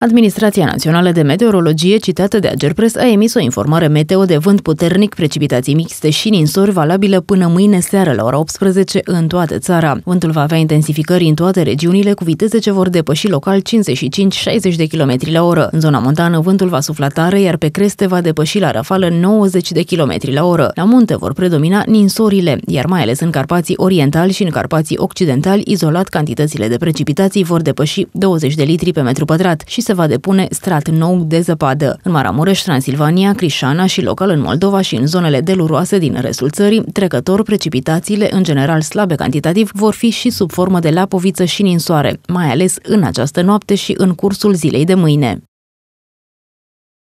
Administrația Națională de Meteorologie, citată de Agerpres, a emis o informare meteo de vânt puternic, precipitații mixte și ninsori valabilă până mâine seară la ora 18 în toată țara. Vântul va avea intensificări în toate regiunile cu viteze ce vor depăși local 55-60 de km la oră. În zona montană, vântul va sufla tare, iar pe creste va depăși la rafală 90 de km la oră. La munte vor predomina ninsorile, iar mai ales în Carpații Orientali și în Carpații Occidentali, izolat cantitățile de precipitații vor depăși 20 de litri pe metru pătrat și se va depune strat nou de zăpadă. În Maramureș, Transilvania, Crișana și local în Moldova și în zonele deluroase din restul țării, trecător, precipitațiile, în general slabe cantitativ, vor fi și sub formă de lapoviță și ninsoare, mai ales în această noapte și în cursul zilei de mâine.